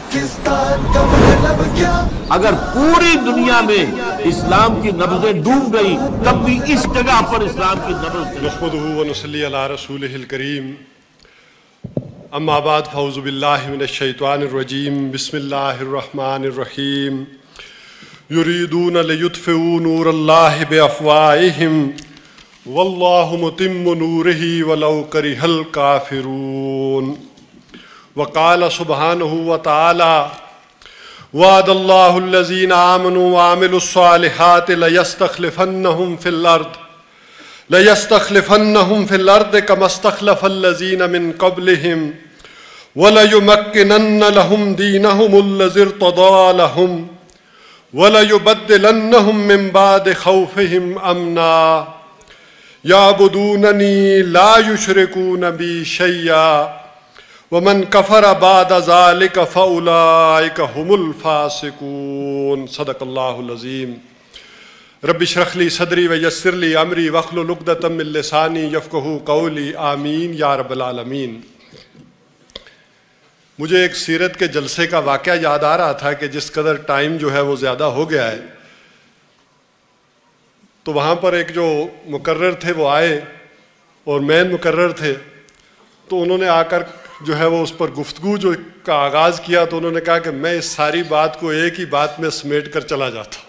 पाकिस्तान का मतलब क्या अगर पूरी दुनिया में इस्लाम की नब्जें डूब गई तब भी इस जगह पर इस्लाम की नब्ज करीम अम्माबाद फ़ाउज़बिल्लाशैतवानरजीम बसमीम युरीदून लयुतफ़ू नूर अल्लाह वल्लाम नूर ही वलऊ करी करिहल काफ़िरून वकाल सुबहान व ताला वादल्लाजीन आमन वामिलसालहत लयस्तलफ़न फ़िलर्द लयस्तलफ़न फ़िलर्द कमस्तलफ़ल्लजीन मिन कबलहम वलयुमक्किनन्न लहुम दीनहुमुल्लज़िर तदालहुम वलयुबद्दिलन्नहुम मिन बाद खौफ़िहिम अमना याबुदूननी ला युशरिकून बी शय्या वमन कफ़र आबाद अजालिक फ़ासिकून सदकल्लाज़ीम रबिशरखली सदरी व यसरली अमरी वखलुकदतमिलसानी यफकहू कौली आमीन या मुझे एक सीरत के जलसे का वाक़ याद आ रहा था कि जिस कदर टाइम जो है वो ज़्यादा हो गया है तो वहाँ पर एक जो मुकर्र थे वो आए और मैन मुकर्र थे तो उन्होंने आकर जो है वो उस पर गुफ्तगु जो का आगाज़ किया तो उन्होंने कहा कि मैं इस सारी बात को एक ही बात में समेट कर चला जाता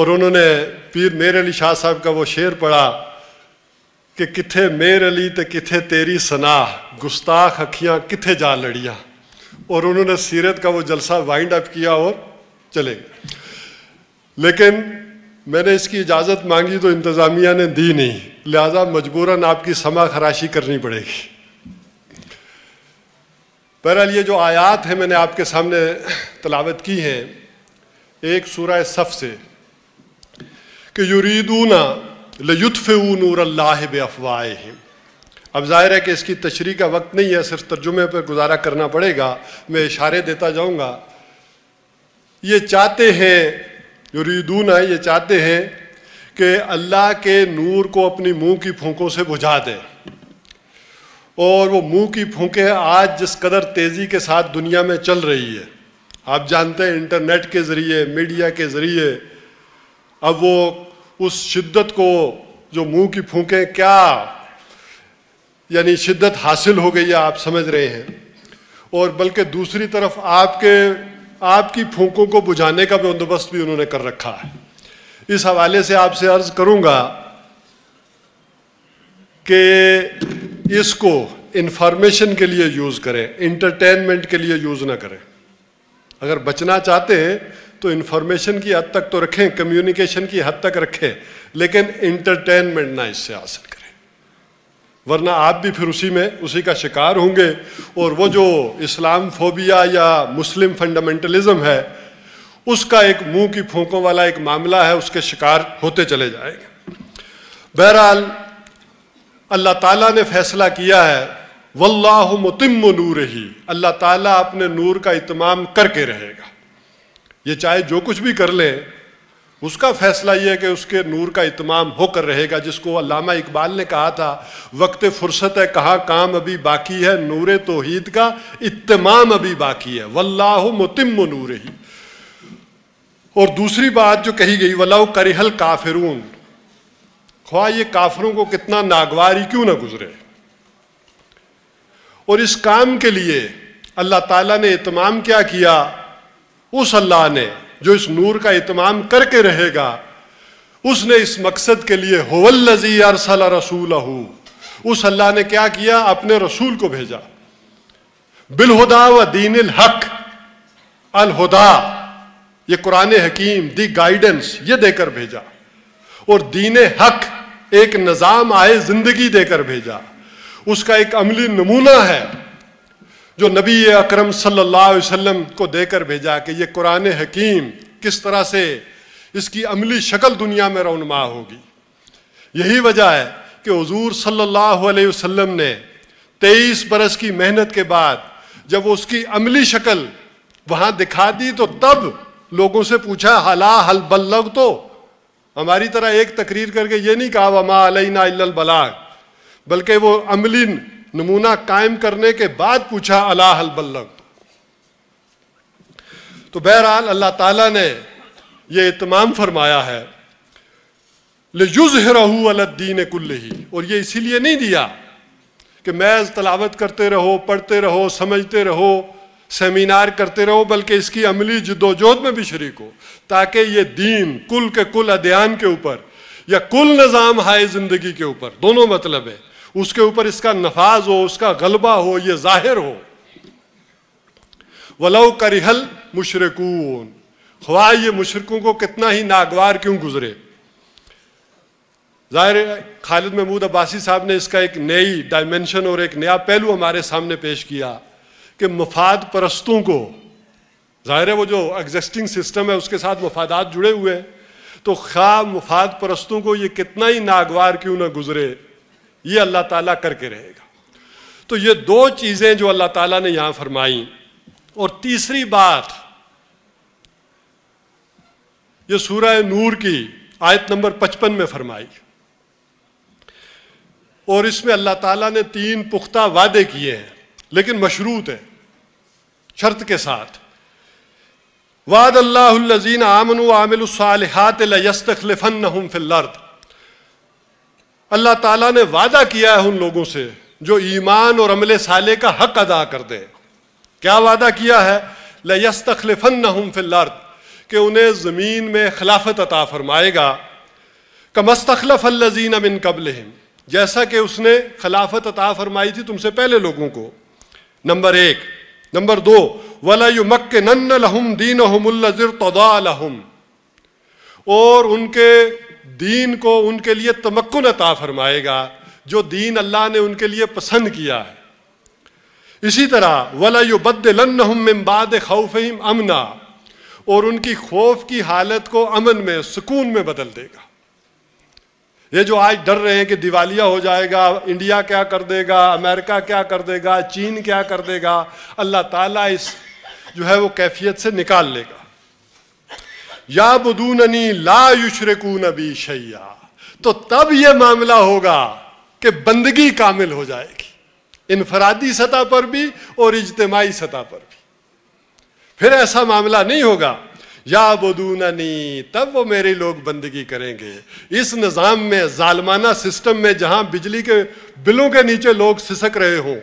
और उन्होंने पीर मेर अली शाह साहब का वो शेर पढ़ा कि किथे मेर अली तो किथे तेरी सनाह गुस्ताख अखियाँ किथे जा लड़िया और उन्होंने सीरत का वो जलसा वाइंड अप किया और चले लेकिन मैंने इसकी इजाज़त मांगी तो इंतज़ामिया ने दी नहीं लिहाजा मजबूरन आपकी समा खराशी करनी पड़ेगी बहरहाल ये जो आयात है मैंने आपके सामने तलावत की है एक सूरह सफ़ से कि यूरीदूना लयुतफ़ू नूर अल्लाह बफवाह अब जाहिर है कि इसकी तशरी का वक्त नहीं है सिर्फ तर्जुमे पर गुजारा करना पड़ेगा मैं इशारे देता जाऊँगा ये चाहते हैं यूरीदूना ये चाहते हैं कि अल्लाह के नूर को अपनी मुँह की फूकों से बुझा दें और वो मुंह की फूके आज जिस कदर तेज़ी के साथ दुनिया में चल रही है आप जानते हैं इंटरनेट के ज़रिए मीडिया के ज़रिए अब वो उस शिद्दत को जो मुंह की फूके क्या यानी शिद्दत हासिल हो गई है आप समझ रहे हैं और बल्कि दूसरी तरफ आपके आपकी फूकों को बुझाने का बंदोबस्त भी उन्होंने कर रखा है इस हवाले से आपसे अर्ज़ करूँगा कि इसको इंफॉर्मेशन के लिए यूज़ करें इंटरटेनमेंट के लिए यूज़ ना करें अगर बचना चाहते हैं तो इंफॉर्मेशन की हद तक तो रखें कम्युनिकेशन की हद तक रखें लेकिन इंटरटेनमेंट ना इससे हासिल करें वरना आप भी फिर उसी में उसी का शिकार होंगे और वो जो इस्लाम फोबिया या मुस्लिम फंडामेंटलिज्म है उसका एक मुंह की फूकों वाला एक मामला है उसके शिकार होते चले जाएंगे बहरहाल अल्लाह ताला ने फैसला किया है वल्लाह मुतिम नूर ही अल्लाह ताला अपने नूर का इतमाम करके रहेगा ये चाहे जो कुछ भी कर ले उसका फैसला यह है कि उसके नूर का इतमाम होकर रहेगा जिसको अलामा इकबाल ने कहा था वक्त फुर्सत है कहाँ काम अभी बाकी है नूर तोहीद का इतमाम अभी बाकी है वल्लाह मुतिम नूर ही और दूसरी बात जो कही गई वल्ला करिहल काफिरून ख्वा ये काफरों को कितना नागवारी क्यों ना गुजरे और इस काम के लिए अल्लाह ताला ने इतमाम क्या किया उस अल्लाह ने जो इस नूर का इतमाम करके रहेगा उसने इस मकसद के लिए होवल्लजी अरसल रसूल उस अल्लाह ने क्या किया अपने रसूल को भेजा बिलहुदा व दीन हक अलहुदा ये कुरान हकीम दी गाइडेंस ये देकर भेजा और दीन हक एक निज़ाम आए ज़िंदगी देकर भेजा उसका एक अमली नमूना है जो नबी अकरम सल्लल्लाहु अलैहि वसल्लम को देकर भेजा कि ये कुरान हकीम किस तरह से इसकी अमली शक्ल दुनिया में रौनमा होगी यही वजह है कि हजूर सल्लल्लाहु अलैहि वसल्लम ने तेईस बरस की मेहनत के बाद जब उसकी अमली शक्ल वहाँ दिखा दी तो तब लोगों से पूछा हला हल बल्लग तो हमारी तरह एक तकरीर करके ये नहीं कहा वमा अलैना बलाग बल्कि वो अमली नमूना कायम करने के बाद पूछा अलाह बल्लम तो बहरहाल अल्लाह ताला ने ये इतमाम फरमाया है ले रहू अलद्दीन कुल्ल ही और ये इसीलिए नहीं दिया कि मैज तलावत करते रहो पढ़ते रहो समझते रहो सेमिनार करते रहो बल्कि इसकी अमली जदोजोद में भी शरीक हो ताकि ये दीन कुल के कुल अध्ययन के ऊपर या कुल निज़ाम हाय ज़िंदगी के ऊपर दोनों मतलब है उसके ऊपर इसका नफाज हो उसका गलबा हो ये जाहिर हो वलो करिहल मुशरकून ख्वा ये मुशरकों को कितना ही नागवार क्यों गुजरे ज़ाहिर खालिद महमूद अब्बासी साहब ने इसका एक नई डायमेंशन और एक नया पहलू हमारे सामने पेश किया कि मफाद परस्तों को ज़ाहिर है वो जो एग्जिस्टिंग सिस्टम है उसके साथ मफादात जुड़े हुए हैं तो खा मफाद परस्तों को ये कितना ही नागवार क्यों ना गुजरे ये अल्लाह ताला करके रहेगा तो ये दो चीज़ें जो अल्लाह ताला ने यहाँ फरमाई और तीसरी बात ये सूरह नूर की आयत नंबर पचपन में फरमाई और इसमें अल्लाह ताला ने तीन पुख्ता वादे किए हैं लेकिन मशरूत है शर्त के साथ वाद अल्लाजीन आमन आमिलसालहत लयस्तखलफन फिलर्द अल्लाह ताला ने वादा किया है उन लोगों से जो ईमान और अमल साले का हक अदा कर दे क्या वादा किया है लयस्तखलफन फिल्लर्द कि उन्हें ज़मीन में खिलाफत अता फरमाएगा कमस्तखलफ अल्लजीन अमिन कबल जैसा कि उसने खिलाफत अता फरमाई थी तुमसे पहले लोगों को नंबर एक नंबर दो वला दीन नन्न लहम और उनके दीन को उनके लिए तमक्न अता फरमाएगा जो दीन अल्लाह ने उनके लिए पसंद किया है इसी तरह वला खौफ़ अमना और उनकी खौफ की हालत को अमन में सुकून में बदल देगा ये जो आज डर रहे हैं कि दिवालिया हो जाएगा इंडिया क्या कर देगा अमेरिका क्या कर देगा चीन क्या कर देगा अल्लाह ताला इस जो है वो कैफियत से निकाल लेगा या बदूननी ला युशरकू नबी शैया तो तब ये मामला होगा कि बंदगी कामिल हो जाएगी इनफरादी सतह पर भी और इजतमाही सतह पर भी फिर ऐसा मामला नहीं होगा या बदूननी तब वो मेरे लोग बंदगी करेंगे इस निज़ाम में जालमाना सिस्टम में जहां बिजली के बिलों के नीचे लोग सिसक रहे हों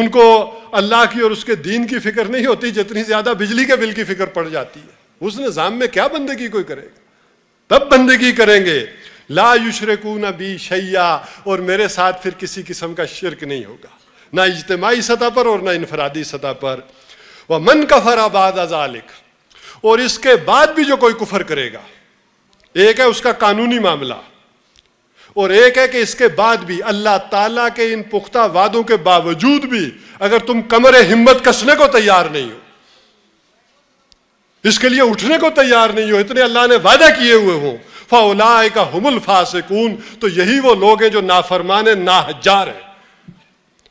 उनको अल्लाह की और उसके दीन की फिक्र नहीं होती जितनी ज़्यादा बिजली के बिल की फिक्र पड़ जाती है उस निज़ाम में क्या बंदगी कोई करेगा तब बंदगी करेंगे ला युशरकू न बी शैया और मेरे साथ फिर किसी किस्म का शिरक नहीं होगा ना इज्तमाही सतह पर और ना इनफरादी सतह पर वह मन का फराबाद अजालिक और इसके बाद भी जो कोई कुफर करेगा एक है उसका कानूनी मामला और एक है कि इसके बाद भी अल्लाह ताला के इन पुख्ता वादों के बावजूद भी अगर तुम कमर हिम्मत कसने को तैयार नहीं हो इसके लिए उठने को तैयार नहीं हो इतने अल्लाह ने वादा किए हुए हो फाउलाए का हमुल फासिकून तो यही वो लोग हैं जो नाफरमान नाहजार हैं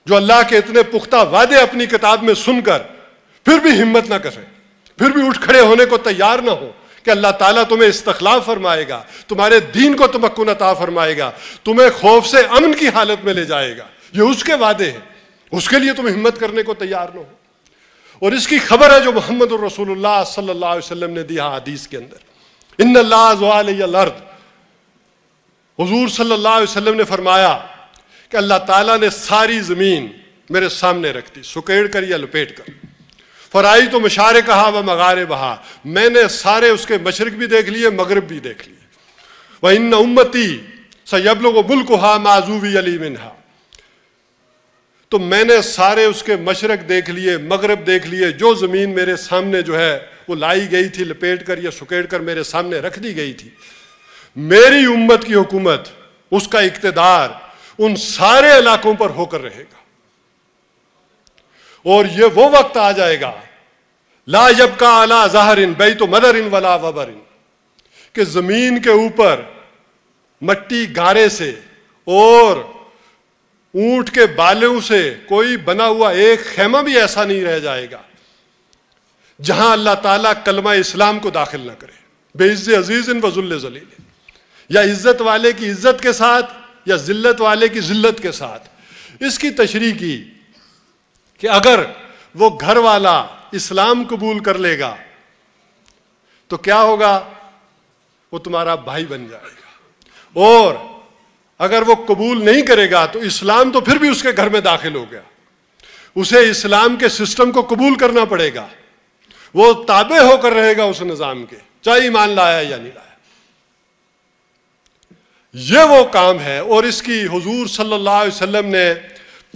जो अल्लाह के इतने पुख्ता वादे अपनी किताब में सुनकर फिर भी हिम्मत ना करें फिर भी उठ खड़े होने को तैयार ना हो कि अल्लाह ताला तुम्हें इस्तलाफ फरमाएगा तुम्हारे दीन को तमक्न अता फरमाएगा तुम्हें खौफ से अमन की हालत में ले जाएगा ये उसके वादे हैं उसके लिए तुम हिम्मत करने को तैयार ना हो और इसकी खबर है जो मोहम्मद रसोल्ला ने दिया हदीस के अंदर इन अर्द हजूर सल्लाम ने फरमाया कि अल्लाह ताला ने सारी ज़मीन मेरे सामने रख दी सुकेड़ कर या लपेट कर फ़राइज तो मशार कहा व मगार बहा मैंने सारे उसके मशरक भी देख लिए मगरब भी देख लिए व इन न उम्मती सैब लोग को हा माजूबी अली मिनहा तो मैंने सारे उसके मशरक देख लिए मगरब देख लिए जो ज़मीन मेरे सामने जो है वो लाई गई थी लपेट कर या सुकेट कर मेरे सामने रख दी गई थी मेरी उम्मत की हुकूमत उसका इकतदार उन सारे इलाकों पर होकर रहेगा और ये वो वक्त आ जाएगा लाजब का आला जहरिन बई तो मदर इन वला वबर इन के जमीन के ऊपर मट्टी गारे से और ऊंट के बालों से कोई बना हुआ एक खेमा भी ऐसा नहीं रह जाएगा जहां अल्लाह ताला कलमा इस्लाम को दाखिल ना करे बेइज़ अजीज इन वजुल्ल जलील या इज्जत वाले की इज्जत के साथ या जिल्लत वाले की जिल्लत के साथ इसकी तशरी की कि अगर वो घर वाला इस्लाम कबूल कर लेगा तो क्या होगा वो तुम्हारा भाई बन जाएगा और अगर वो कबूल नहीं करेगा तो इस्लाम तो फिर भी उसके घर में दाखिल हो गया उसे इस्लाम के सिस्टम को कबूल करना पड़ेगा वो ताबे होकर रहेगा उस निज़ाम के चाहे ईमान लाया या नहीं लाया ये वो काम है और इसकी हुजूर सल्लल्लाहु अलैहि वसल्लम ने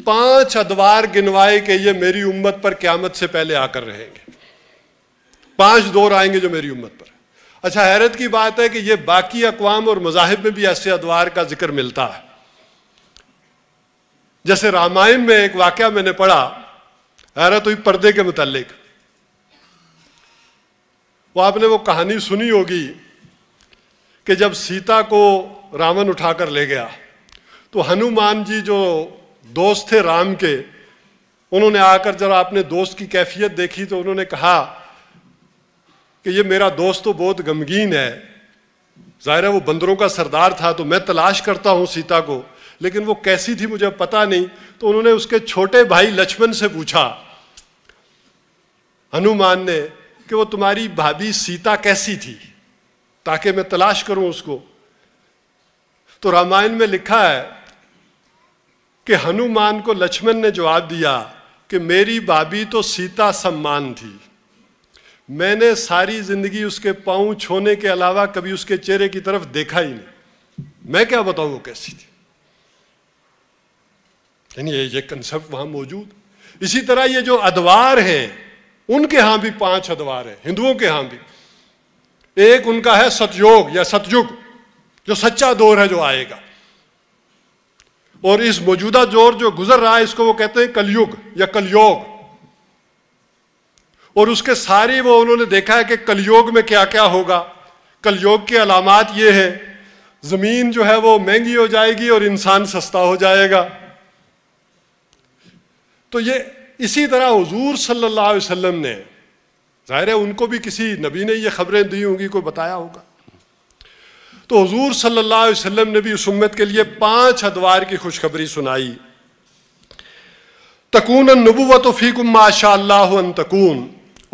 पांच अदवार गिनवाए के ये मेरी उम्मत पर क्यामत से पहले आकर रहेंगे पांच दौर आएंगे जो मेरी उम्मत पर अच्छा हैरत की बात है कि ये बाकी अकवाम और मजाहब में भी ऐसे अदवार का जिक्र मिलता है जैसे रामायण में एक वाक्य मैंने पढ़ा हैरत हुई पर्दे के मुतालिक वो आपने वो कहानी सुनी होगी कि जब सीता को रावण उठाकर ले गया तो हनुमान जी जो दोस्त थे राम के उन्होंने आकर जरा अपने दोस्त की कैफियत देखी तो उन्होंने कहा कि ये मेरा दोस्त तो बहुत गमगीन है ज़ाहिर है वो बंदरों का सरदार था तो मैं तलाश करता हूँ सीता को लेकिन वो कैसी थी मुझे पता नहीं तो उन्होंने उसके छोटे भाई लक्ष्मण से पूछा हनुमान ने कि वो तुम्हारी भाभी सीता कैसी थी ताकि मैं तलाश करूं उसको तो रामायण में लिखा है कि हनुमान को लक्ष्मण ने जवाब दिया कि मेरी भाभी तो सीता सम्मान थी मैंने सारी जिंदगी उसके पाँव छोने के अलावा कभी उसके चेहरे की तरफ देखा ही नहीं मैं क्या बताऊं वो कैसी थी यानी ये ये कंसेप्ट वहां मौजूद इसी तरह ये जो अदवार हैं उनके यहां भी पांच अदवार हैं हिंदुओं के यहां भी एक उनका है सतयोग या सतयुग जो सच्चा दौर है जो आएगा और इस मौजूदा जोर जो गुजर रहा है इसको वो कहते हैं कलयुग या कलयोग और उसके सारे वो उन्होंने देखा है कि कलयोग में क्या क्या होगा कलयोग की अलामत ये है ज़मीन जो है वो महंगी हो जाएगी और इंसान सस्ता हो जाएगा तो ये इसी तरह हजूर सल्लल्लाहु अलैहि वसल्लम ने ज़ाहिर है उनको भी किसी नबी ने ये खबरें दी होंगी कोई बताया होगा तो हजूर सल्लल्लाहु ने भी उस उम्मत के लिए पांच अदवार की खुशखबरी सुनाई तकून नबूवत फ़ीकुम माशा तकून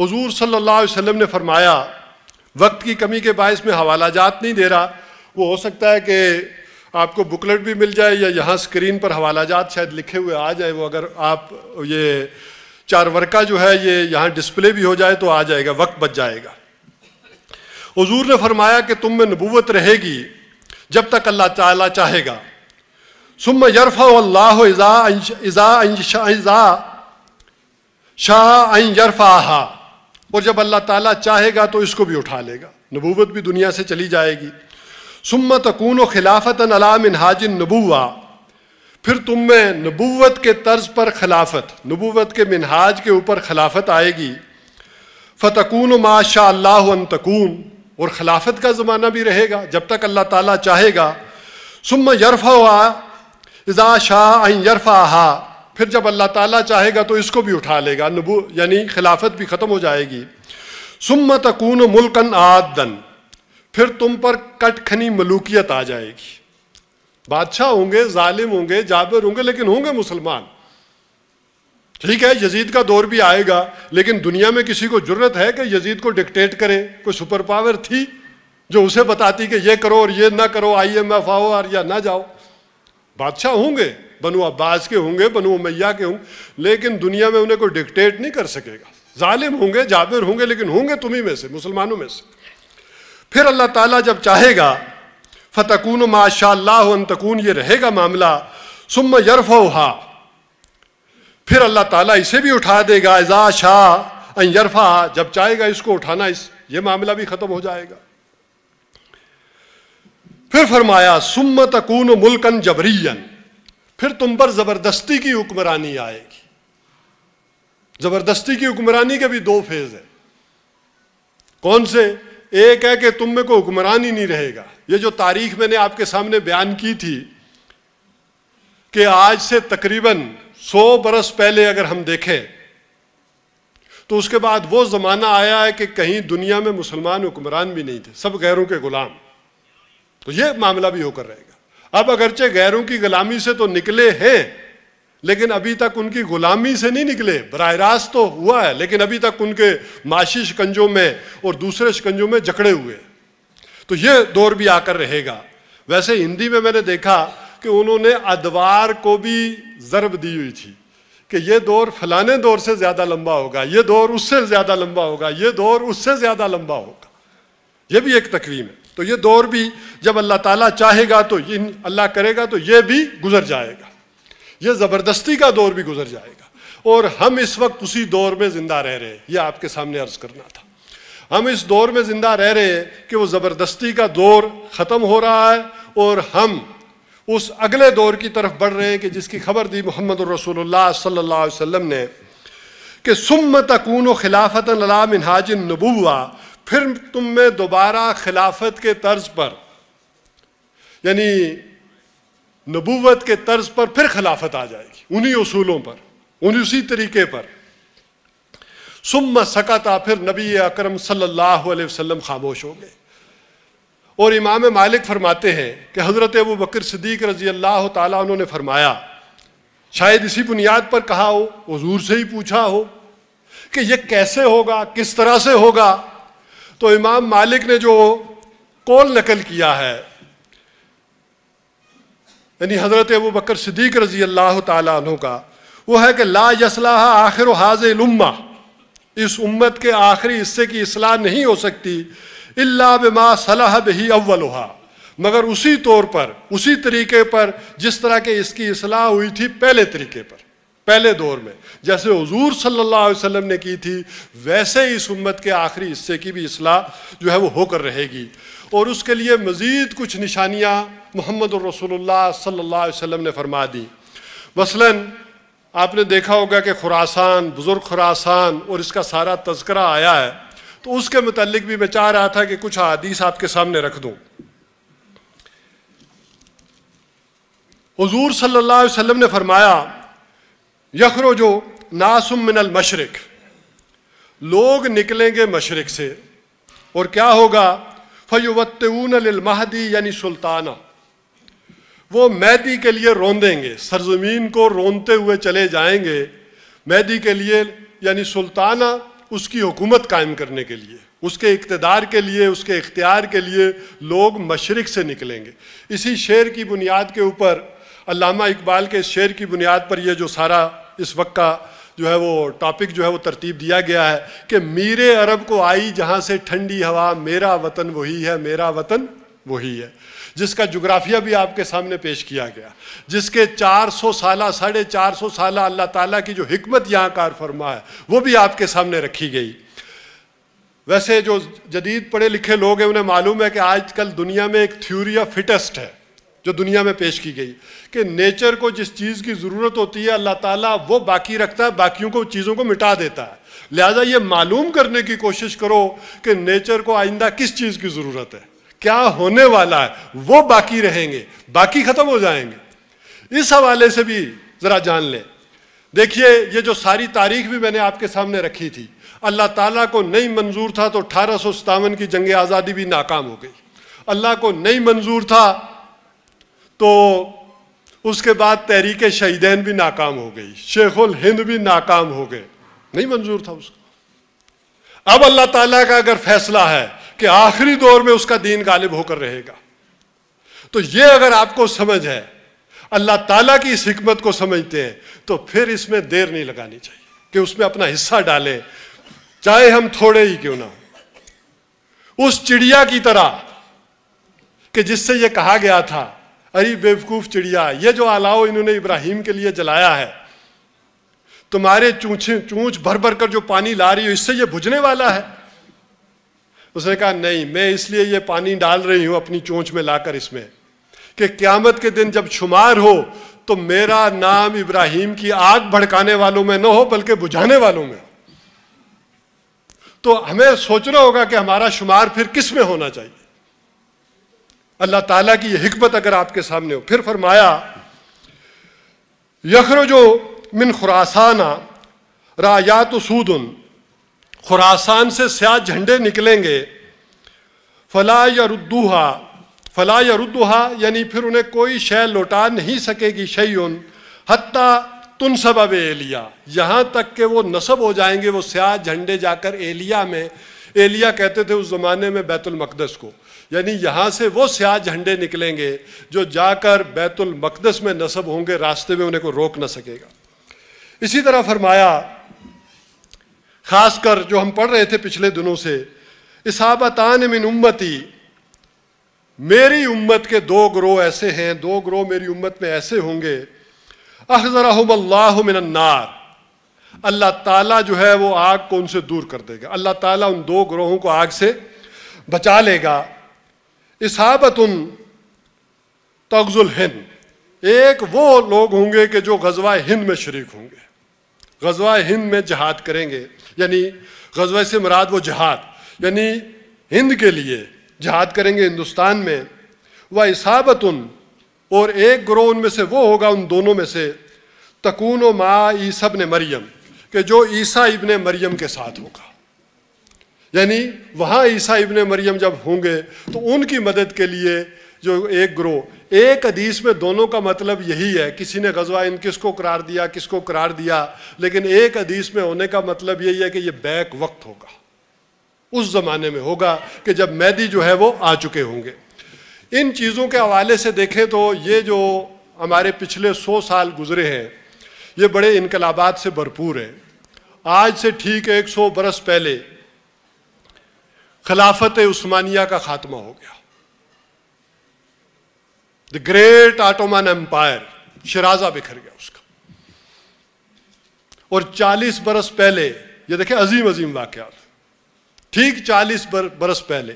हजूर सल्ला अलैहि ने फरमाया वक्त की कमी के बायस में हवाला जात नहीं दे रहा वो हो सकता है कि आपको बुकलेट भी मिल जाए या यहाँ स्क्रीन पर हवाला जात शायद लिखे हुए आ जाए वो अगर आप ये चार वर्का जो है ये यहाँ डिस्प्ले भी हो जाए तो आ जाएगा वक्त बच जाएगा हजूर ने फरमाया कि तुम में नबूवत रहेगी जब तक अल्लाह ताला चाहेगा सुम यरफ़ा अल्लाह शाह और जब अल्लाह ताला चाहेगा तो इसको भी उठा लेगा नबूवत भी दुनिया से चली जाएगी सुम तकून खिलाफत अलामिन हाजिन नबूआ फिर तुम में नबूवत के तर्ज पर खिलाफत नबूवत के मिनहाज के ऊपर खिलाफत आएगी फ़तकून माशा अल्लाह तकून और खिलाफत का ज़माना भी रहेगा जब तक अल्लाह ताला चाहेगा सुम यरफा इज़ा शाह यरफा हा फिर जब अल्लाह ताला चाहेगा तो इसको भी उठा लेगा नबू यानी खिलाफत भी ख़त्म हो जाएगी सुम तकून मुल्कन आदन फिर तुम पर कटखनी मलूकियत आ जाएगी बादशाह होंगे ालिम होंगे जाबिर होंगे लेकिन होंगे मुसलमान ठीक है यजीद का दौर भी आएगा लेकिन दुनिया में किसी को जरूरत है कि यजीद को डिक्टेट करे कोई सुपर पावर थी जो उसे बताती कि ये करो और ये ना करो आई एम एफ आओ और या ना जाओ बादशाह होंगे बनु अब्बास के होंगे बनु मैया के होंगे लेकिन दुनिया में उन्हें कोई डिक्टेट नहीं कर सकेगा जालिम होंगे जाबिर होंगे लेकिन होंगे तुम्ही में से मुसलमानों में से फिर अल्लाह ताला जब चाहेगा फतकून माशा तकून ये रहेगा मामला सुम यरफ़ा फिर अल्लाह ताला इसे भी उठा देगा एजा शाह अंजरफा जब चाहेगा इसको उठाना इस ये मामला भी ख़त्म हो जाएगा फिर फरमाया सुम तकून मुल्कन जबरियन फिर तुम पर ज़बरदस्ती की हुक्मरानी आएगी ज़बरदस्ती की हुक्मरानी के भी दो फेज़ है कौन से एक है कि तुम में कोई हुक्मरान ही नहीं रहेगा ये जो तारीख मैंने आपके सामने बयान की थी कि आज से तकरीबन सौ बरस पहले अगर हम देखें तो उसके बाद वो ज़माना आया है कि कहीं दुनिया में मुसलमान हुक्मरान भी नहीं थे सब गैरों के ग़ुलाम तो ये मामला भी होकर रहेगा अब अगरचे गैरों की ग़ुलामी से तो निकले हैं लेकिन अभी तक उनकी ग़ुलामी से नहीं निकले बर रास्त तो हुआ है लेकिन अभी तक उनके माशी शिकंजों में और दूसरे शिकंजों में जकड़े हुए तो ये दौर भी आकर रहेगा वैसे हिंदी में मैंने देखा कि उन्होंने अदवार को भी ज़रब दी हुई थी कि ये दौर फलाने दौर से ज़्यादा लंबा होगा ये दौर उससे ज़्यादा लंबा होगा ये दौर उससे ज़्यादा लंबा होगा ये भी एक तकवीम है तो ये दौर भी जब अल्लाह ताला चाहेगा तो इन अल्लाह करेगा तो ये भी गुजर जाएगा ये ज़बरदस्ती का दौर भी गुजर जाएगा और हम इस वक्त उसी दौर में ज़िंदा रह रहे हैं ये आपके सामने अर्ज़ करना था हम इस दौर में ज़िंदा रह रहे हैं कि वो ज़बरदस्ती का दौर ख़त्म हो रहा है और हम उस अगले दौर की तरफ बढ़ रहे हैं कि जिसकी खबर दी मोहम्मद रसोल्ला ने कि सुम तकून खिलाफत मिनहाज नबुआ फिर तुम में दोबारा खिलाफत के तर्ज पर यानी नबूवत के तर्ज पर फिर खिलाफत आ जाएगी उन्हीं उसूलों पर उन्हीं उसी तरीके पर सुम सकता फिर नबी अकरम सल्लल्लाहु अलैहि वसल्लम खामोश हो गए और इमाम मालिक फरमाते हैं कि हज़रत अबू बकर सदीक रजी अल्लाह ताला उन्होंने फरमाया शायद इसी बुनियाद पर कहा हो हजूर से ही पूछा हो कि यह कैसे होगा किस तरह से होगा तो इमाम मालिक ने जो कौल नकल किया है यानी हज़रत अबू बकर सदीक रजी अल्लाह तु का वो है कि ला यसलाह आखिर हाज उम्मा इस उम्मत के आखिरी हिस्से की असलाह नहीं हो सकती अल्ला बिमा सलाह बही हुआ मगर उसी तौर पर उसी तरीके पर जिस तरह के इसकी असलाह हुई थी पहले तरीके पर पहले दौर में जैसे हजूर सल्लल्लाहु अलैहि वसल्लम ने की थी वैसे ही इस उम्मत के आखिरी हिस्से की भी असलाह जो है वो होकर रहेगी और उसके लिए मज़ीद कुछ निशानियाँ मोहम्मद रसोल्ला सल्ला वसम ने फरमा दी मसलन आपने देखा होगा कि खुरासान बुज़ुर्ग खुरासान और इसका सारा तस्करा आया है तो उसके मतलब भी मैं चाह रहा था कि कुछ हदीस आपके सामने रख दूँ हजूर सल्ला वसम ने फरमाया यखरो जो नासुम मिनल मशरक लोग निकलेंगे मशरक से और क्या होगा फ़युवतून महदी यानी सुल्ताना वो मैदी के लिए रोंदेंगे सरजमीन को रोंदते हुए चले जाएंगे मैदी के लिए यानी सुल्ताना उसकी हुकूमत कायम करने के लिए उसके इकतदार के लिए उसके इख्तियार के लिए लोग मशरक़ से निकलेंगे इसी शेर की बुनियाद के ऊपर अलामा इकबाल के शेर की बुनियाद पर यह जो सारा इस वक्त का जो है वो टॉपिक जो है वो तरतीब दिया गया है कि मीरे अरब को आई जहाँ से ठंडी हवा मेरा वतन वही है मेरा वतन वही है जिसका जुग्राफिया भी आपके सामने पेश किया गया जिसके 400 साल साढ़े चार सौ साल अल्लाह ताला की जो हमत यहाँ कार फरमा है वो भी आपके सामने रखी गई वैसे जो जदीद पढ़े लिखे लोग हैं उन्हें मालूम है कि आजकल दुनिया में एक थ्यूरी ऑफ फिटेस्ट है जो दुनिया में पेश की गई कि नेचर को जिस चीज़ की ज़रूरत होती है अल्लाह ताला वो बाकी रखता है बाकियों को चीज़ों को मिटा देता है लिहाजा ये मालूम करने की कोशिश करो कि नेचर को आइंदा किस चीज़ की ज़रूरत है क्या होने वाला है वो बाकी रहेंगे बाकी खत्म हो जाएंगे इस हवाले से भी ज़रा जान लें देखिए ये जो सारी तारीख भी मैंने आपके सामने रखी थी अल्लाह ताला को नहीं मंजूर था तो अठारह की जंग आज़ादी भी नाकाम हो गई अल्लाह को नहीं मंजूर था तो उसके बाद तहरीक शहीदैन भी नाकाम हो गई शेखुल हिंद भी नाकाम हो गए नहीं मंजूर था उसको अब अल्लाह ताला का अगर फैसला है कि आखिरी दौर में उसका दीन गालिब होकर रहेगा तो ये अगर आपको समझ है अल्लाह ताला की इस हमत को समझते हैं तो फिर इसमें देर नहीं लगानी चाहिए कि उसमें अपना हिस्सा डाले चाहे हम थोड़े ही क्यों ना उस चिड़िया की तरह कि जिससे यह कहा गया था अरे बेवकूफ चिड़िया यह जो अलाव इन्होंने इब्राहिम के लिए जलाया है तुम्हारे चूछे चूछ भर भर कर जो पानी ला रही हो इससे यह भुजने वाला है उसने कहा नहीं मैं इसलिए ये पानी डाल रही हूं अपनी चोंच में लाकर इसमें कि क्यामत के दिन जब शुमार हो तो मेरा नाम इब्राहिम की आग भड़काने वालों में न हो बल्कि बुझाने वालों में तो हमें सोचना होगा कि हमारा शुमार फिर किस में होना चाहिए अल्लाह ताला की यह हिकमत अगर आपके सामने हो फिर फरमाया यखरो जो मिन खुरासाना रायात सूदन खुरासान से स्याह झंडे निकलेंगे फला या रुद्दुहा फला या रुद्दुहा यानी फिर उन्हें कोई शय लौटा नहीं सकेगी शयुन हत्ता तुन सब अब एलिया यहाँ तक के वो नसब हो जाएंगे वो स्याह झंडे जाकर एलिया में एलिया कहते थे उस ज़माने में बैतुलमकदस को यानी यहाँ से वो स्याह झंडे निकलेंगे जो जाकर बैतुलमकदस में नसब होंगे रास्ते में उन्हें को रोक ना सकेगा इसी तरह फरमाया खासकर जो हम पढ़ रहे थे पिछले दिनों से इसाबतान मिन उम्मती मेरी उम्मत के दो ग्रोह ऐसे हैं दो ग्रोह मेरी उम्मत में ऐसे होंगे अखजरहमल्लाह मिनन्नार अल्लाह ताला जो है वो आग को उनसे दूर कर देगा अल्लाह ताला उन दो ग्रोहों को आग से बचा लेगा इसहाबत उन तगजुल हिंद एक वो लोग होंगे कि जो गजवा हिंद में शरीक होंगे गजवा हिंद में जहाद करेंगे यानी गजवा से मुराद वो जहाद यानी हिंद के लिए जहाद करेंगे हिंदुस्तान में व इसाबत उन और एक ग्रोह उनमें से वो होगा उन दोनों में से तकून मा ईसब ने मरियम के जो ईसा इबन मरियम के साथ होगा यानी वहाँ ईसा इबन मरियम जब होंगे तो उनकी मदद के लिए जो एक ग्रोह एक हदीस में दोनों का मतलब यही है किसी ने गजवा इन किसको करार दिया किसको करार दिया लेकिन एक हदीस में होने का मतलब यही है कि ये बैक वक्त होगा उस ज़माने में होगा कि जब मैदी जो है वो आ चुके होंगे इन चीज़ों के हवाले से देखें तो ये जो हमारे पिछले सौ साल गुजरे हैं ये बड़े इनकलाबाद से भरपूर है आज से ठीक एक सौ बरस पहले खिलाफत उस्मानिया का ख़ात्मा हो गया द ग्रेट आटोमन एम्पायर शराजा बिखर गया उसका और 40 बरस पहले ये देखे अजीम अजीम वाकत ठीक 40 बर, बरस पहले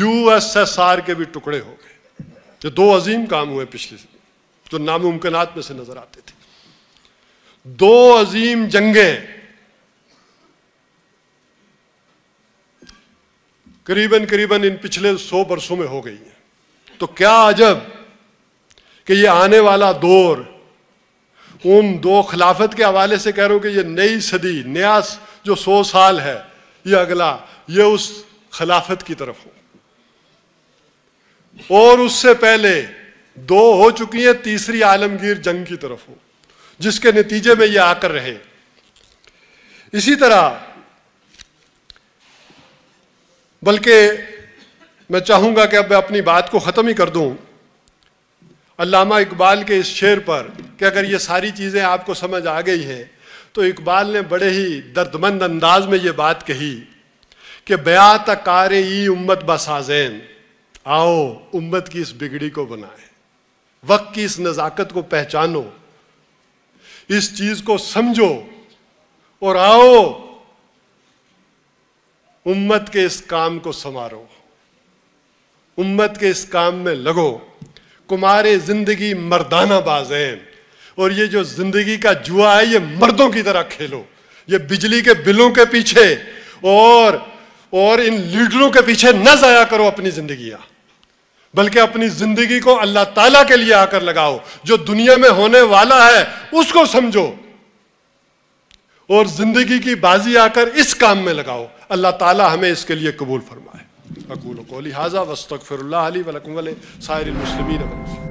यूएसएसआर के भी टुकड़े हो गए ये दो अजीम काम हुए पिछले जो नामुमकिन में से नजर आते थे दो अजीम जंगे करीबन करीबन इन पिछले सौ बरसों में हो गई हैं तो क्या अजब कि ये आने वाला दौर उन दो खिलाफत के हवाले से कह रहा हूँ कि ये नई सदी नया जो सौ साल है ये अगला ये उस खिलाफत की तरफ हो और उससे पहले दो हो चुकी हैं तीसरी आलमगीर जंग की तरफ हो जिसके नतीजे में ये आकर रहे इसी तरह बल्कि मैं चाहूँगा कि अब मैं अपनी बात को ख़त्म ही कर दूँ अल्लामा इकबाल के इस शेर पर कि अगर ये सारी चीज़ें आपको समझ आ गई है तो इकबाल ने बड़े ही दर्दमंद अंदाज में ये बात कही कि बया तक ई उम्मत बसाजैन आओ उम्मत की इस बिगड़ी को बनाए वक्त की इस नज़ाकत को पहचानो इस चीज़ को समझो और आओ उम्मत के इस काम को संवारो उम्मत के इस काम में लगो कुमारे ज़िंदगी मर्दाना बाज है और ये जो ज़िंदगी का जुआ है ये मर्दों की तरह खेलो ये बिजली के बिलों के पीछे और और इन लीडरों के पीछे न ज़ाया करो अपनी ज़िंदगी बल्कि अपनी ज़िंदगी को अल्लाह ताला के लिए आकर लगाओ जो दुनिया में होने वाला है उसको समझो और ज़िंदगी की बाजी आकर इस काम में लगाओ अल्लाह ताला हमें इसके लिए कबूल फरमाए अकूल को लिहाजा वस्तफ़िर अली वलकुम सायर मुसलमिन